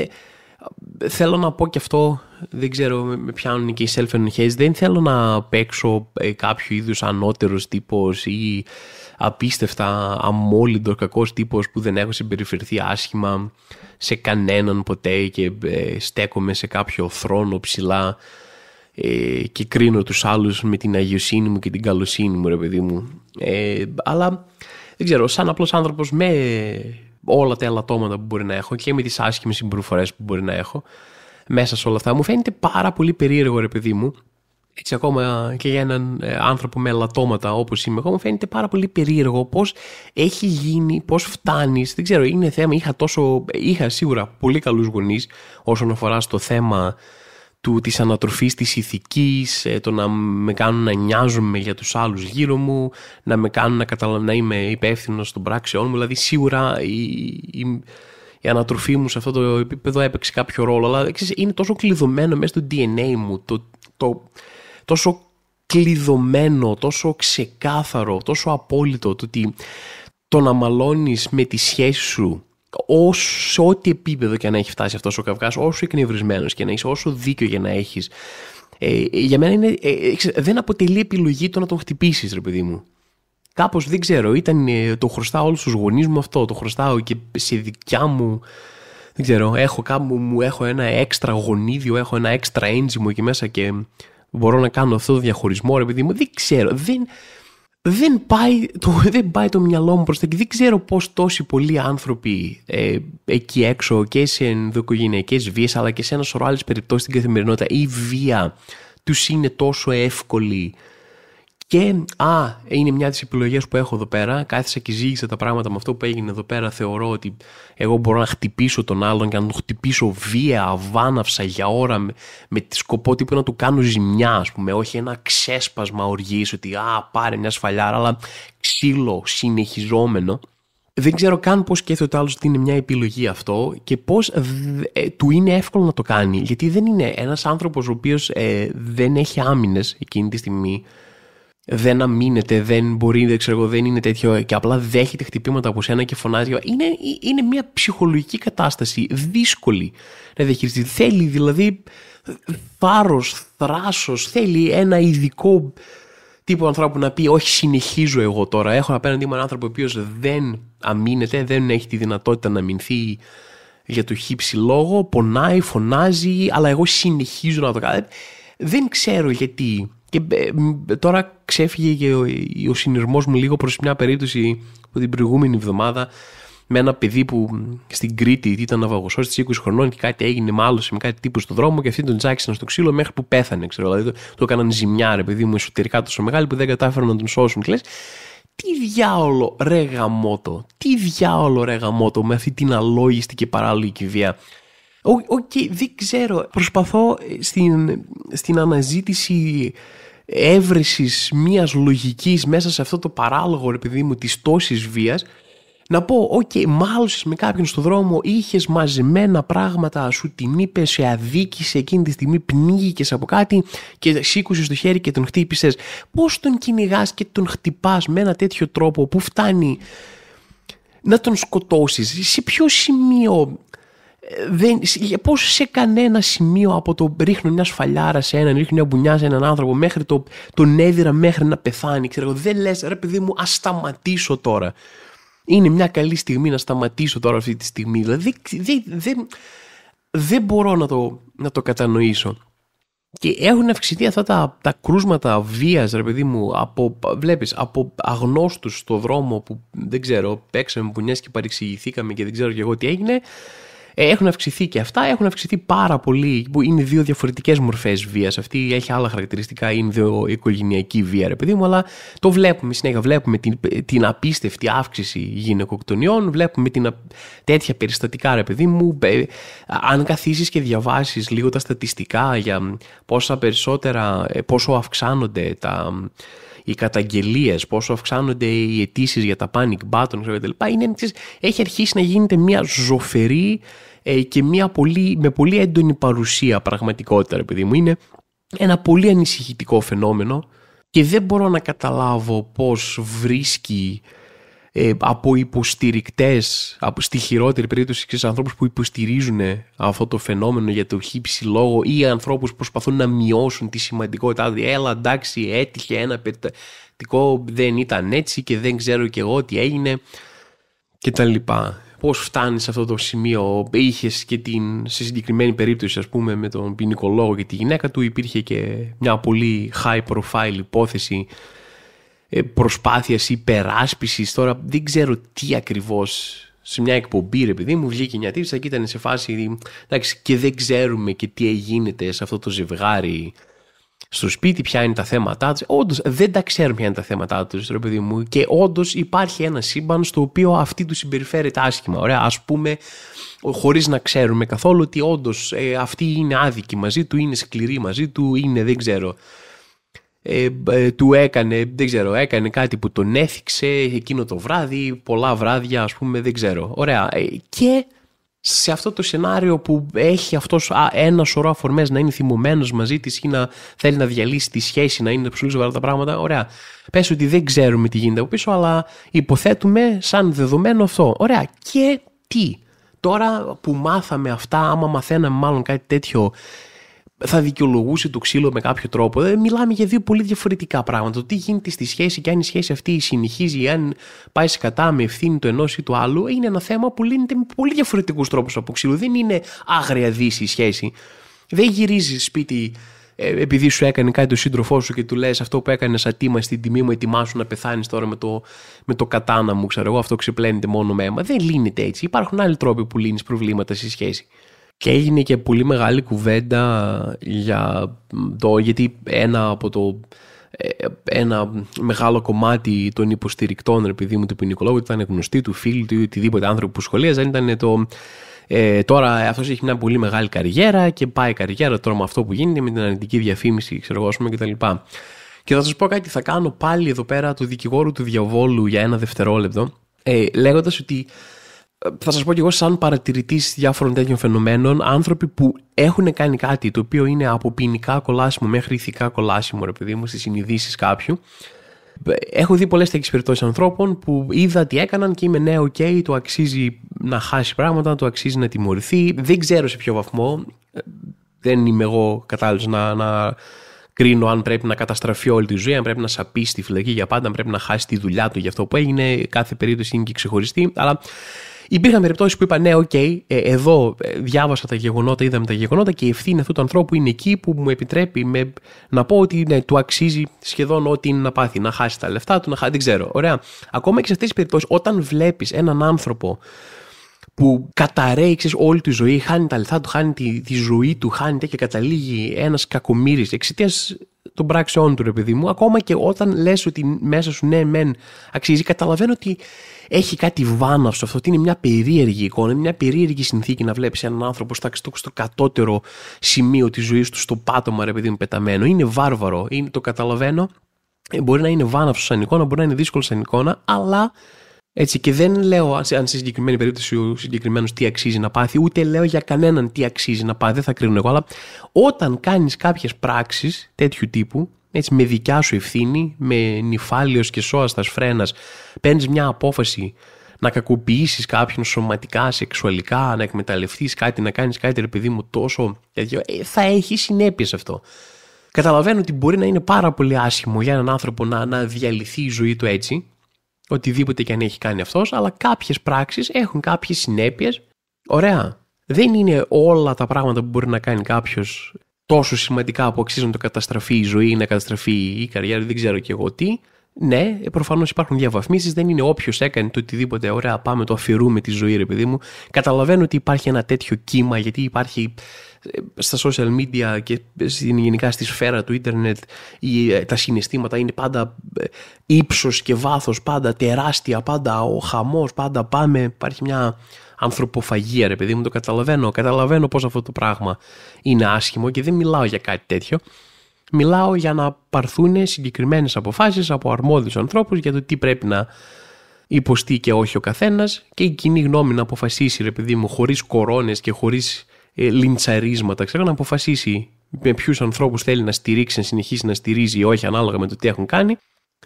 θέλω να πω και αυτό, δεν ξέρω, με πιάνουν και οι self δεν θέλω να παίξω κάποιο είδους ανώτερος τύπος ή απίστευτα αμόλυντος κακός τύπος που δεν έχω συμπεριφερθεί άσχημα σε κανέναν ποτέ και ε, στέκομαι σε κάποιο θρόνο ψηλά ε, και κρίνω τους άλλους με την αγιοσύνη μου και την καλοσύνη μου ρε παιδί μου ε, αλλά δεν ξέρω σαν απλός άνθρωπος με όλα τα ελαττώματα που μπορεί να έχω και με τις άσχημες συμπεριφορές που μπορεί να έχω μέσα σε όλα αυτά μου φαίνεται πάρα πολύ περίεργο ρε παιδί μου έτσι ακόμα και για έναν ε, άνθρωπο με ελαττώματα όπως είμαι εγώ μου φαίνεται πάρα πολύ περίεργο πώς έχει γίνει, πώς φτάνεις δεν ξέρω είναι θέμα, είχα, τόσο, είχα σίγουρα πολύ καλούς γονείς όσον αφορά στο θέμα του, της ανατροφής της ηθικής, ε, το να με κάνουν να νοιάζομαι για τους άλλους γύρω μου, να με κάνουν να, καταλα... να είμαι υπεύθυνο των πράξεών μου, δηλαδή σίγουρα η, η, ανατροφή μου σε αυτό το επίπεδο έπαιξε κάποιο ρόλο, αλλά ξέρεις, είναι τόσο κλειδωμένο μέσα στο DNA μου το, το τόσο κλειδωμένο, τόσο ξεκάθαρο, τόσο απόλυτο το ότι το να μαλώνεις με τη σχέση σου όσο, σε ό,τι επίπεδο και να έχει φτάσει αυτός ο καυγάς, όσο εκνευρισμένος και να είσαι, όσο δίκιο για να έχεις, ε, για μένα είναι, ε, ε, δεν αποτελεί επιλογή το να τον χτυπήσεις ρε παιδί μου. Κάπως δεν ξέρω, ήταν ε, το χρωστάω όλους τους γονείς μου αυτό, το χρωστάω και σε δικιά μου... Δεν ξέρω, έχω κάπου μου, έχω ένα έξτρα γονίδιο, έχω ένα έξτρα μου εκεί μέσα και μπορώ να κάνω αυτό το διαχωρισμό, ρε παιδί μου. Δεν ξέρω. Δεν, δεν, πάει, το, δεν πάει το μυαλό μου προς τα εκεί. Δεν ξέρω πώς τόσοι πολλοί άνθρωποι ε, εκεί έξω και σε ενδοοικογενειακές βίες, αλλά και σε ένα σωρό άλλες περιπτώσεις στην καθημερινότητα η βία τους είναι τόσο εύκολη και, α, είναι μια τη επιλογές που έχω εδώ πέρα. Κάθισα και ζήγησα τα πράγματα με αυτό που έγινε εδώ πέρα. Θεωρώ ότι εγώ μπορώ να χτυπήσω τον άλλον και να τον χτυπήσω βία, αβάναυσα για ώρα με, με τη σκοπό τύπου να του κάνω ζημιά, ας πούμε. Όχι ένα ξέσπασμα οργής, ότι α, πάρε μια σφαλιάρα, αλλά ξύλο συνεχιζόμενο. Δεν ξέρω καν πώς σκέφτεται ο άλλος ότι είναι μια επιλογή αυτό και πώς ε, ε, του είναι εύκολο να το κάνει. Γιατί δεν είναι ένας άνθρωπος ο οποίος ε, δεν έχει άμυνες εκείνη τη στιγμή δεν αμήνεται, δεν μπορεί, δεν ξέρω εγώ, δεν είναι τέτοιο και απλά δέχεται χτυπήματα από σένα και φωνάζει. Είναι, είναι μια ψυχολογική κατάσταση δύσκολη να διαχειριστεί. Θέλει δηλαδή θάρρο, θράσος, θέλει ένα ειδικό τύπο ανθρώπου να πει Όχι, συνεχίζω εγώ τώρα. Έχω απέναντι μου έναν άνθρωπο ο οποίος δεν αμήνεται, δεν έχει τη δυνατότητα να αμυνθεί για το χύψη λόγο, πονάει, φωνάζει, αλλά εγώ συνεχίζω να το κάνω. Δεν ξέρω γιατί και ε, τώρα ξέφυγε και ο, ο μου λίγο προς μια περίπτωση που την προηγούμενη εβδομάδα με ένα παιδί που στην Κρήτη ήταν ναυαγωσό τη 20 χρονών και κάτι έγινε μάλλον με κάτι τύπου στο δρόμο και αυτή τον τζάκισαν στο ξύλο μέχρι που πέθανε. Ξέρω, δηλαδή το, το έκαναν ζημιά, ρε παιδί μου, εσωτερικά τόσο μεγάλη που δεν κατάφεραν να τον σώσουν. Και λες, τι διάολο ρε γαμότο, τι διάολο ρε γαμότο με αυτή την αλόγιστη και παράλογη βία Οκ, okay, δεν ξέρω. Προσπαθώ ε, στην, στην αναζήτηση έβρεσης μιας λογικής μέσα σε αυτό το παράλογο, επειδή μου της τόσης βίας, να πω, οκ, okay, μάλωσες με κάποιον στον δρόμο, είχες μαζεμένα πράγματα, σου την είπες, σε αδίκησε εκείνη τη στιγμή, πνίγηκες από κάτι και σήκωσες το χέρι και τον χτύπησες. Πώς τον κυνηγάς και τον χτυπάς με ένα τέτοιο τρόπο που φτάνει να τον σκοτώσεις, σε ποιο σημείο δεν, πώς σε κανένα σημείο από το ρίχνω μια σφαλιάρα σε έναν, ρίχνω μια μπουνιά σε έναν άνθρωπο μέχρι το, τον έδιρα μέχρι να πεθάνει, ξέρω, δεν λες ρε παιδί μου ας σταματήσω τώρα. Είναι μια καλή στιγμή να σταματήσω τώρα αυτή τη στιγμή. Δηλαδή δεν, μπορώ να το, να το κατανοήσω. Και έχουν αυξηθεί αυτά τα, τα κρούσματα βίας, ρε παιδί μου, από, βλέπεις, από αγνώστους στο δρόμο που δεν ξέρω, παίξαμε πουνιές και παρεξηγηθήκαμε και δεν ξέρω και εγώ τι έγινε, ε, έχουν αυξηθεί και αυτά, έχουν αυξηθεί πάρα πολύ. Που είναι δύο διαφορετικές μορφές βίας. Αυτή έχει άλλα χαρακτηριστικά, είναι δύο οικογενειακή βία, ρε παιδί μου, αλλά το βλέπουμε συνέχεια. Βλέπουμε την, την απίστευτη αύξηση γυναικοκτονιών, βλέπουμε την, τέτοια περιστατικά, ρε παιδί μου. Ε, αν καθίσεις και διαβάσεις λίγο τα στατιστικά για πόσα περισσότερα, ε, πόσο αυξάνονται τα οι καταγγελίες, πόσο αυξάνονται οι αιτήσεις για τα panic button κτλ. Έχει αρχίσει να γίνεται μια ζωφερή ε, και μια πολύ, με πολύ έντονη παρουσία πραγματικότητα, επειδή μου είναι ένα πολύ ανησυχητικό φαινόμενο και δεν μπορώ να καταλάβω πώς βρίσκει ε, από υποστηρικτές, από, στη χειρότερη περίπτωση ξέρεις, ανθρώπους που υποστηρίζουν ε, αυτό το φαινόμενο για το χύψη λόγο ή ανθρώπους που προσπαθούν να μειώσουν τη σημαντικότητά του. Έλα εντάξει έτυχε ένα πετατικό, δεν ήταν έτσι και δεν ξέρω και εγώ τι έγινε κτλ. Πώς φτάνεις σε αυτό το σημείο, είχες και την, σε συγκεκριμένη περίπτωση ας πούμε με τον ποινικολόγο και τη γυναίκα του υπήρχε και μια πολύ high profile υπόθεση ε, Προσπάθειας υπεράσπισης τώρα δεν ξέρω τι ακριβώς σε μια εκπομπή ρε παιδί μου βγήκε μια τύψη και ήταν σε φάση εντάξει, και δεν ξέρουμε και τι γίνεται σε αυτό το ζευγάρι στο σπίτι, ποια είναι τα θέματα τους. Όντως δεν τα ξέρουν ποια είναι τα θέματα τους, ρε παιδί μου. Και όντως υπάρχει ένα σύμπαν στο οποίο αυτή του συμπεριφέρεται άσχημα. Ωραία, ας πούμε, χωρίς να ξέρουμε καθόλου ότι όντως ε, αυτή είναι άδικη μαζί του, είναι σκληρή μαζί του, είναι δεν ξέρω ε, ε, του έκανε, δεν ξέρω, έκανε κάτι που τον έθιξε εκείνο το βράδυ, πολλά βράδια ας πούμε, δεν ξέρω. Ωραία. Ε, και σε αυτό το σενάριο που έχει αυτός ένα σωρό αφορμές να είναι θυμωμένος μαζί της ή να θέλει να διαλύσει τη σχέση, να είναι ψηλούς βαρά τα πράγματα, ωραία. Πες ότι δεν ξέρουμε τι γίνεται από πίσω, αλλά υποθέτουμε σαν δεδομένο αυτό. Ωραία. Και τι. Τώρα που μάθαμε αυτά, άμα μαθαίναμε μάλλον κάτι τέτοιο θα δικαιολογούσε το ξύλο με κάποιο τρόπο. Ε, μιλάμε για δύο πολύ διαφορετικά πράγματα. Το τι γίνεται στη σχέση και αν η σχέση αυτή συνεχίζει ή αν πάει σε κατά με ευθύνη του ενός ή του άλλου, είναι ένα θέμα που λύνεται με πολύ διαφορετικούς τρόπους από ξύλο. Δεν είναι άγρια δύση η σχέση. Δεν γυρίζεις σπίτι ε, επειδή σου έκανε κάτι το σύντροφό σου και του λες αυτό που έκανες ατύμα στην τιμή μου, ετοιμάσου να πεθάνεις τώρα με το, με το κατάνα μου, ξέρω εγώ, αυτό ξεπλένεται μόνο με αίμα. Δεν λύνεται έτσι. Υπάρχουν άλλοι τρόποι που λύνεις προβλήματα στη σχέση και έγινε και πολύ μεγάλη κουβέντα για το γιατί ένα από το ε, ένα μεγάλο κομμάτι των υποστηρικτών επειδή μου του ποινικολόγου ήταν γνωστή, του φίλου του ή οτιδήποτε άνθρωπο που σχολίαζαν ήταν το ε, τώρα αυτός έχει μια πολύ μεγάλη καριέρα και πάει καριέρα τώρα με αυτό που γίνεται με την αρνητική διαφήμιση ξέρω εγώ πούμε κτλ. Και θα σας πω κάτι θα κάνω πάλι εδώ πέρα του δικηγόρου του διαβόλου για ένα δευτερόλεπτο ε, λέγοντας ότι ε, θα σας πω και εγώ σαν παρατηρητής διάφορων τέτοιων φαινομένων, άνθρωποι που έχουν κάνει κάτι το οποίο είναι από ποινικά κολάσιμο μέχρι ηθικά κολάσιμο, ρε παιδί μου, στις συνειδήσεις κάποιου, ε, Έχω δει πολλές τέτοιες περιπτώσεις ανθρώπων που είδα τι έκαναν και είμαι ναι, οκ, okay, το αξίζει να χάσει πράγματα, Το αξίζει να τιμωρηθεί. Δεν ξέρω σε ποιο βαθμό. Ε, δεν είμαι εγώ κατάλληλος να, να κρίνω αν πρέπει να καταστραφεί όλη τη ζωή, αν πρέπει να σαπίσει τη φυλακή για πάντα, αν πρέπει να χάσει τη δουλειά του για αυτό που έγινε. Κάθε περίπτωση είναι και ξεχωριστή. Αλλά Υπήρχαν περιπτώσεις που είπα ναι, οκ, ε, εδώ ε, διάβασα τα γεγονότα, είδαμε τα γεγονότα και η ευθύνη αυτού του ανθρώπου είναι εκεί που μου επιτρέπει με, να πω ότι ναι, του αξίζει σχεδόν ό,τι είναι να πάθει, να χάσει τα λεφτά του, να χάσει. Δεν ξέρω. Ωραία. Ακόμα και σε αυτές τις περιπτώσεις, όταν βλέπεις έναν άνθρωπο που καταρρέει, ξέρεις, όλη τη ζωή, χάνει τα λεφτά του, χάνει τη, τη ζωή του, χάνεται και καταλήγει ένας κακομίρι εξαιτία των πράξεών του, ρε παιδί μου. Ακόμα και όταν λες ότι μέσα σου ναι, μεν αξίζει, καταλαβαίνω ότι έχει κάτι βάναυσο αυτό, ότι είναι μια περίεργη εικόνα, μια περίεργη συνθήκη να βλέπεις έναν άνθρωπο στο, στο κατώτερο σημείο της ζωής του, στο πάτωμα, ρε παιδί μου, πεταμένο. Είναι βάρβαρο, είναι, το καταλαβαίνω. Ε, μπορεί να είναι βάναυσο σαν εικόνα, μπορεί να είναι δύσκολο σαν εικόνα, αλλά έτσι, και δεν λέω αν σε συγκεκριμένη περίπτωση ο συγκεκριμένος τι αξίζει να πάθει, ούτε λέω για κανέναν τι αξίζει να πάθει, δεν θα κρίνω εγώ. Αλλά όταν κάνεις κάποιες πράξεις τέτοιου τύπου, έτσι, με δικιά σου ευθύνη, με νυφάλιος και σώαστας φρένας, παίρνεις μια απόφαση να κακοποιήσεις κάποιον σωματικά, σεξουαλικά, να εκμεταλλευτείς κάτι, να κάνεις κάτι, ρε παιδί μου, τόσο ε, θα έχει συνέπειες αυτό. Καταλαβαίνω ότι μπορεί να είναι πάρα πολύ άσχημο για έναν άνθρωπο να, να διαλυθεί η ζωή του έτσι, οτιδήποτε και αν έχει κάνει αυτός, αλλά κάποιες πράξεις έχουν κάποιες συνέπειες. Ωραία. Δεν είναι όλα τα πράγματα που μπορεί να κάνει κάποιος τόσο σημαντικά που αξίζουν να το καταστραφεί η ζωή, να καταστραφεί η καριέρα, δεν ξέρω και εγώ τι. Ναι, προφανώς υπάρχουν διαβαθμίσεις. Δεν είναι όποιος έκανε το οτιδήποτε. Ωραία, πάμε, το αφιερούμε τη ζωή, ρε παιδί μου. Καταλαβαίνω ότι υπάρχει ένα τέτοιο κύμα, γιατί υπάρχει ε, στα social media και γενικά στη σφαίρα του ίντερνετ ε, τα συναισθήματα είναι πάντα ε, ύψος και βάθος πάντα τεράστια, πάντα ο χαμός πάντα πάμε, υπάρχει μια ανθρωποφαγία ρε παιδί μου το καταλαβαίνω καταλαβαίνω πως αυτό το πράγμα είναι άσχημο και δεν μιλάω για κάτι τέτοιο Μιλάω για να παρθούν συγκεκριμένες αποφάσεις από αρμόδιους ανθρώπους για το τι πρέπει να υποστεί και όχι ο καθένας και η κοινή γνώμη να αποφασίσει ρε παιδί μου χωρίς κορώνες και χωρίς ε, λιντσαρίσματα ξέρω να αποφασίσει με ποιους ανθρώπους θέλει να στηρίξει, να συνεχίσει να στηρίζει ή όχι, ανάλογα με το τι έχουν κάνει.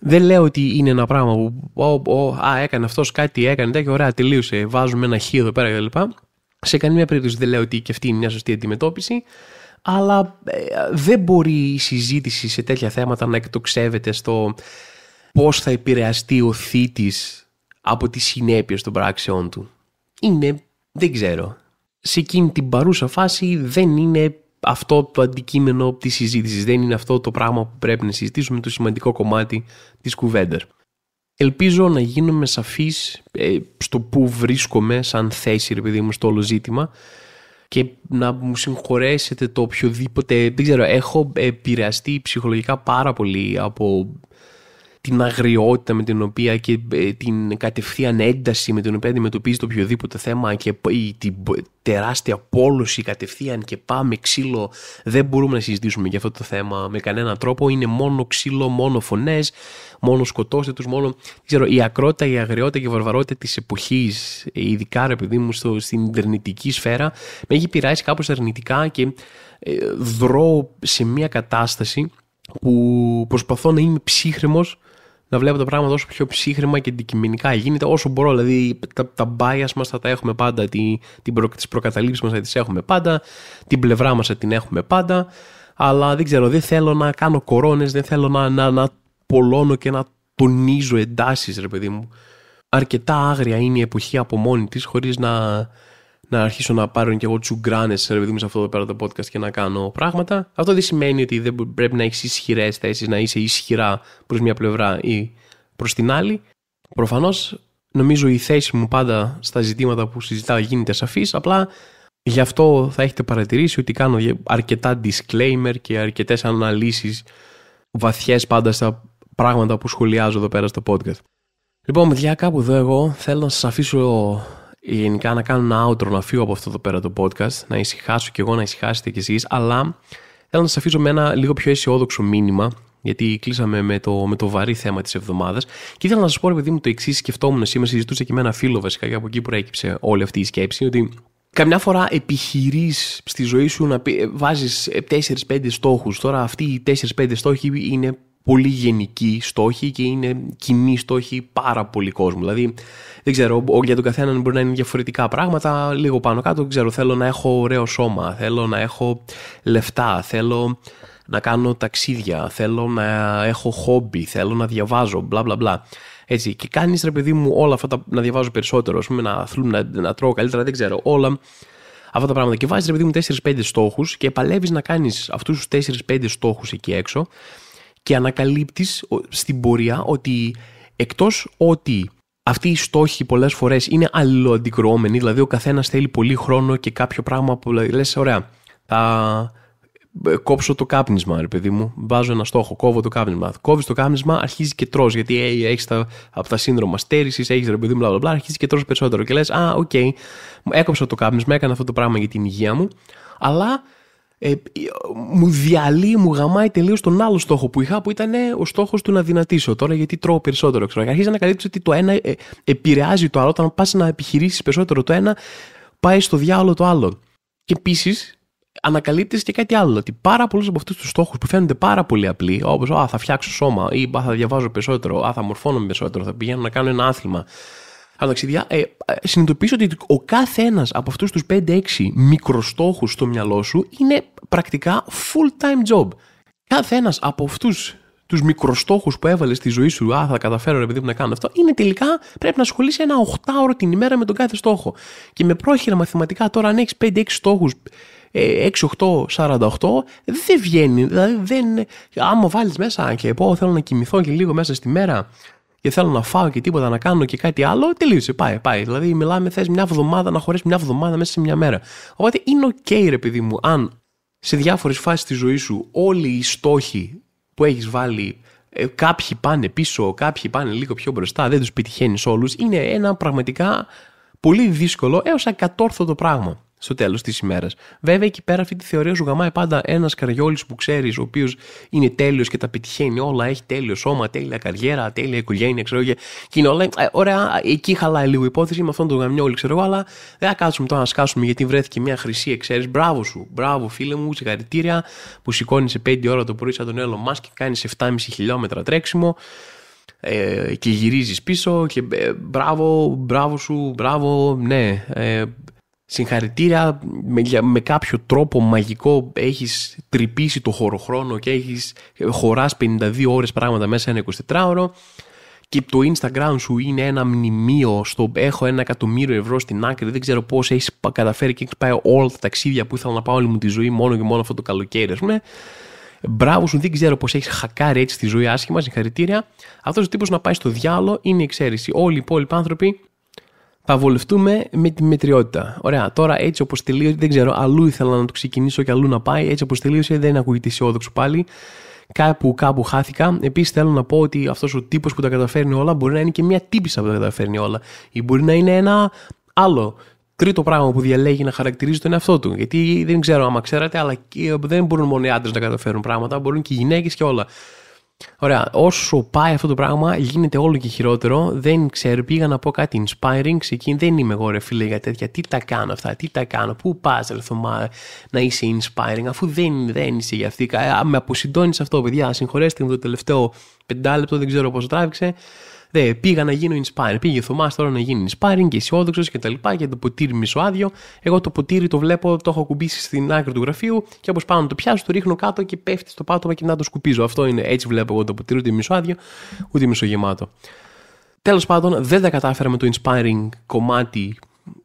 Δεν λέω ότι είναι ένα πράγμα που ο, α, έκανε αυτός κάτι, έκανε τέτοιο, ωραία, τελείωσε. Βάζουμε ένα χ εδώ πέρα κλπ. Σε καμία περίπτωση δεν λέω ότι και αυτή είναι μια σωστή αντιμετώπιση αλλά ε, δεν μπορεί η συζήτηση σε τέτοια θέματα να εκτοξεύεται στο πώς θα επηρεαστεί ο θήτης από τις συνέπειες των πράξεών του. Είναι, δεν ξέρω, σε εκείνη την παρούσα φάση δεν είναι αυτό το αντικείμενο της συζήτησης, δεν είναι αυτό το πράγμα που πρέπει να συζητήσουμε, το σημαντικό κομμάτι της κουβέντερ. Ελπίζω να γίνομαι σαφής ε, στο που βρίσκομαι σαν θέση, επειδή είμαι στο όλο ζήτημα, και να μου συγχωρέσετε το οποιοδήποτε, δεν ξέρω, έχω επηρεαστεί ψυχολογικά πάρα πολύ από την αγριότητα με την οποία και ε, την κατευθείαν ένταση με την οποία αντιμετωπίζει το οποιοδήποτε θέμα και την τεράστια πόλωση κατευθείαν και πάμε ξύλο δεν μπορούμε να συζητήσουμε για αυτό το θέμα με κανέναν τρόπο είναι μόνο ξύλο, μόνο φωνές μόνο σκοτώστε τους, μόνο ξέρω, η ακρότητα, η αγριότητα και η βαρβαρότητα της εποχής ε, ειδικά ρε παιδί μου στην ιντερνετική σφαίρα με έχει πειράσει κάπως αρνητικά και ε, δρώω σε μια κατάσταση που προσπαθώ να είμαι ψύχρεμος να βλέπω τα πράγματα όσο πιο ψύχρημα και αντικειμενικά γίνεται όσο μπορώ. Δηλαδή τα, τα bias μας θα τα έχουμε πάντα, τι την προ, τις προκαταλήψεις μας θα τις έχουμε πάντα, την πλευρά μας θα την έχουμε πάντα, αλλά δεν ξέρω, δεν θέλω να κάνω κορώνες, δεν θέλω να, να, να πολλώνω και να τονίζω εντάσεις ρε παιδί μου. Αρκετά άγρια είναι η εποχή από μόνη της χωρίς να, να αρχίσω να πάρω και εγώ τσουγκράνες σε μου σε αυτό εδώ πέρα το podcast και να κάνω πράγματα. Αυτό δεν σημαίνει ότι δεν πρέπει να έχεις ισχυρές θέσεις, να είσαι ισχυρά προς μια πλευρά ή προς την άλλη. Προφανώς νομίζω η θέση μου πάντα στα ζητήματα που συζητάω γίνεται σαφής. Απλά γι' αυτό θα έχετε παρατηρήσει ότι κάνω αρκετά disclaimer και αρκετές αναλύσεις βαθιές πάντα στα πράγματα που σχολιάζω εδώ πέρα στο podcast. Λοιπόν, παιδιά, κάπου εδώ εγώ θέλω να σας αφήσω γενικά να κάνω ένα outro, να φύγω από αυτό εδώ πέρα το podcast, να ησυχάσω κι εγώ, να ησυχάσετε κι εσείς, αλλά θέλω να σας αφήσω με ένα λίγο πιο αισιόδοξο μήνυμα, γιατί κλείσαμε με το, με το βαρύ θέμα της εβδομάδας. και ήθελα να σας πω, επειδή μου, το εξής σκεφτόμουν σήμερα, συζητούσα και με ένα φίλο βασικά και από εκεί που προέκυψε όλη αυτή η σκέψη, ότι Καμιά φορά επιχειρείς στη ζωή σου να βάζει 4-5 στόχους. Τώρα αυτοί οι 4-5 στόχοι είναι πολύ γενική στόχη και είναι κοινή στόχη πάρα πολύ κόσμου. Δηλαδή, δεν ξέρω, για τον καθένα μπορεί να είναι διαφορετικά πράγματα, λίγο πάνω κάτω. δεν Ξέρω, θέλω να έχω ωραίο σώμα, θέλω να έχω λεφτά, θέλω να κάνω ταξίδια, θέλω να έχω χόμπι, θέλω να διαβάζω, μπλα μπλα μπλα. Έτσι. Και κάνεις ρε παιδί μου όλα αυτά τα, να διαβάζω περισσότερο, ας πούμε, να, να, να τρώω καλύτερα, δεν ξέρω. Όλα αυτά τα πράγματα. Και βάζεις ρε παιδί μου 4-5 στόχους και παλεύεις να κάνεις αυτούς τους 4-5 στόχους εκεί έξω και ανακαλύπτεις στην πορεία ότι εκτός ότι αυτοί οι στόχοι πολλές φορές είναι αλληλοαντικρουόμενοι, δηλαδή ο καθένας θέλει πολύ χρόνο και κάποιο πράγμα που λες, ωραία, θα ε, κόψω το κάπνισμα, ρε παιδί μου. Βάζω ένα στόχο, κόβω το κάπνισμα. Κόβεις το κάπνισμα, αρχίζει και τρώ. Γιατί hey, ε, έχεις τα, από τα σύνδρομα στέρησης, έχεις ρε παιδί μου, bla, bla, bla, αρχίζει και τρώ περισσότερο. Και λες, Α, οκ, okay, έκοψα το κάπνισμα, έκανα αυτό το πράγμα για την υγεία μου, αλλά ε, ε, μου διαλύει, μου γαμάει τελείως τον άλλο στόχο που είχα, που ήταν ε, ο στόχος του να δυνατήσω. Τώρα, γιατί τρώω περισσότερο, ξέρω. Και αρχίζει να καλύπτεις ότι το ένα ε, επηρεάζει το άλλο. Όταν πας να επιχειρήσεις περισσότερο το ένα, πάει στο διάλογο το άλλο. Και επίσης, ανακαλύπτεις και κάτι άλλο. Ότι πάρα πολλούς από αυτούς τους στόχους που φαίνονται πάρα πολύ απλοί, όπως θα φτιάξω σώμα, ή θα διαβάζω περισσότερο, Α, θα μορφώνομαι περισσότερο, θα πηγαίνω να κάνω ένα άθλημα, αλλά ταξίδια, ε, ε, συνειδητοποιήσω ότι ο κάθε ένα από αυτούς τους 5-6 μικροστόχους στο μυαλό σου είναι πρακτικά full-time job. Κάθε ένα από αυτούς τους μικροστόχους που έβαλες στη ζωή σου, Α, θα καταφέρω ρε παιδί μου να κάνω αυτό, είναι τελικά πρέπει να ασχολείσαι ένα 8ωρο την ημέρα με τον κάθε στόχο. Και με πρόχειρα μαθηματικά τώρα, αν έχεις 5-6 στόχου, 6-8-48, δεν βγαίνει. Δηλαδή, δεν, άμα βάλεις μέσα και πω, θέλω να κοιμηθώ και λίγο μέσα στη μέρα, και θέλω να φάω και τίποτα να κάνω και κάτι άλλο, τελείωσε. Πάει, πάει. Δηλαδή, μιλάμε, θες μια εβδομάδα να χωρέσει μια εβδομάδα μέσα σε μια μέρα. Οπότε είναι OK, ρε παιδί μου, αν σε διάφορες φάσεις της ζωής σου όλοι οι στόχοι που έχεις βάλει ε, κάποιοι πάνε πίσω, κάποιοι πάνε λίγο πιο μπροστά, δεν τους πετυχαίνεις όλους, είναι ένα πραγματικά πολύ δύσκολο έως ακατόρθωτο πράγμα στο τέλος της ημέρας. Βέβαια, εκεί πέρα αυτή τη θεωρία σου γαμάει πάντα ένας καριόλι που ξέρεις, ο οποίος είναι τέλειος και τα πετυχαίνει όλα. Έχει τέλειο σώμα, τέλεια καριέρα, τέλεια οικογένεια, ξέρω και, και είναι όλα. Ε, ωραία, εκεί χαλάει λίγο η υπόθεση με αυτόν τον γαμιόλη, ξέρω εγώ, αλλά δεν θα κάτσουμε τώρα να σκάσουμε γιατί βρέθηκε μια χρυσή εξαίρεση. Μπράβο σου, μπράβο φίλε μου, συγχαρητήρια που σηκώνεις σε 5 ώρα το πρωί σαν τον Έλο Μα και κάνεις 7,5 χιλιόμετρα τρέξιμο ε, και γυρίζεις πίσω και ε, μπράβο, μπράβο σου, μπράβο, ναι, ε, συγχαρητήρια με, με κάποιο τρόπο μαγικό έχεις τρυπήσει το χωροχρόνο και έχεις χωράς 52 ώρες πράγματα σε μέσα ένα 24ωρο και το Instagram σου είναι ένα μνημείο στο έχω ένα εκατομμύριο ευρώ στην άκρη δεν ξέρω πώς έχεις καταφέρει και έχεις πάει όλα τα ταξίδια που ήθελα να πάω όλη μου τη ζωή μόνο και μόνο αυτό το καλοκαίρι πούμε. Μπράβο σου, δεν ξέρω πώς έχεις χακάρει έτσι τη ζωή άσχημα, συγχαρητήρια. Αυτός ο τύπος να πάει στο διάλογο είναι η εξαίρεση. Όλοι οι υπόλοιποι άνθρωποι θα βολευτούμε με τη μετριότητα. Ωραία, τώρα έτσι όπως τελείωσε, δεν ξέρω, αλλού ήθελα να το ξεκινήσω και αλλού να πάει, έτσι όπως τελείωσε, δεν ακούγεται αισιόδοξο πάλι. Κάπου, κάπου χάθηκα. Επίσης, θέλω να πω ότι αυτός ο τύπος που τα καταφέρνει όλα μπορεί να είναι και μια τύπησα που τα καταφέρνει όλα. Ή μπορεί να είναι ένα άλλο τρίτο πράγμα που διαλέγει να χαρακτηρίζει τον εαυτό του. Γιατί δεν ξέρω άμα ξέρατε, αλλά δεν μπορούν μόνο οι άντρες να καταφέρουν πράγματα, μπορούν και οι γυναίκες και όλα. Ωραία, όσο πάει αυτό το πράγμα γίνεται όλο και χειρότερο, δεν ξέρω, πήγα να πω κάτι inspiring, εκείνη δεν είμαι εγώ ρε φίλε για τέτοια, τι τα κάνω αυτά, τι τα κάνω, πού πας ρε να είσαι inspiring, αφού δεν, δεν είσαι για αυτή, με αποσυντώνεις αυτό παιδιά, συγχωρέστε με το τελευταίο πεντάλεπτο, δεν ξέρω πώς τράβηξε, Δε, πήγα να γίνω inspiring. Πήγε ο Θωμάς τώρα να γίνει inspiring και αισιόδοξος και τα λοιπά. Και το ποτήρι μισοάδιο. Εγώ το ποτήρι το βλέπω, το έχω κουμπίσει στην άκρη του γραφείου και όπως πάνω το πιάσω, το ρίχνω κάτω και πέφτει στο πάτωμα και να το σκουπίζω. Αυτό είναι έτσι βλέπω εγώ το ποτήρι, ούτε μισοάδιο, ούτε μισογεμάτο. Τέλος πάντων, δεν τα κατάφερα με το inspiring κομμάτι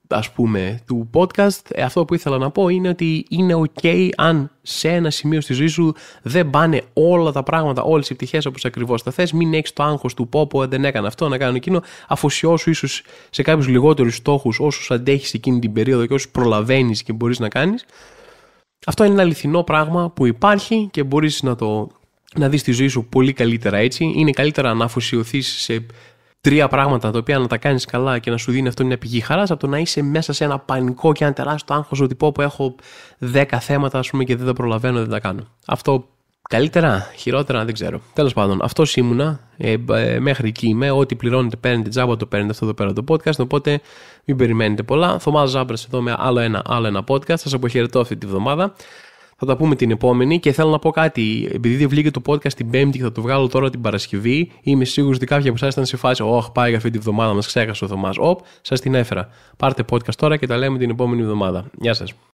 ας πούμε, του podcast, ε, αυτό που ήθελα να πω είναι ότι είναι ok αν σε ένα σημείο στη ζωή σου δεν πάνε όλα τα πράγματα, όλες οι πτυχές όπως ακριβώς τα θες, μην έχεις το άγχος του πω ε, δεν έκανα αυτό, να κάνω εκείνο, αφοσιώσου ίσως σε κάποιους λιγότερους στόχους όσους αντέχεις εκείνη την περίοδο και όσους προλαβαίνεις και μπορείς να κάνεις. Αυτό είναι ένα αληθινό πράγμα που υπάρχει και μπορείς να το να δεις τη ζωή σου πολύ καλύτερα έτσι. Είναι καλύτερα να αφοσιωθείς σε τρία πράγματα τα οποία να τα κάνεις καλά και να σου δίνει αυτό μια πηγή χαράς από το να είσαι μέσα σε ένα πανικό και ένα τεράστιο άγχος ότι πω που έχω 10 θέματα, ας πούμε, και δεν τα προλαβαίνω, δεν τα κάνω. Αυτό καλύτερα, χειρότερα, δεν ξέρω. Τέλος πάντων, αυτός ήμουνα. Ε, ε, μέχρι εκεί είμαι. Ό,τι πληρώνετε, παίρνετε τζάμπα, το παίρνετε αυτό εδώ πέρα το podcast. Οπότε μην περιμένετε πολλά. Θωμάς Ζάμπρε εδώ με άλλο ένα, άλλο ένα podcast. Σας αποχαιρετώ αυτή τη βδομάδα. Θα τα πούμε την επόμενη και θέλω να πω κάτι. Επειδή δεν βγήκε το podcast την Πέμπτη και θα το βγάλω τώρα την Παρασκευή, είμαι σίγουρος ότι κάποιοι από εσάς ήταν σε φάση. Ωχ, πάει για αυτή τη βδομάδα, μας ξέχασε ο Θωμάς. Οπ, σας την έφερα. Πάρτε podcast τώρα και τα λέμε την επόμενη εβδομάδα. Γεια σας.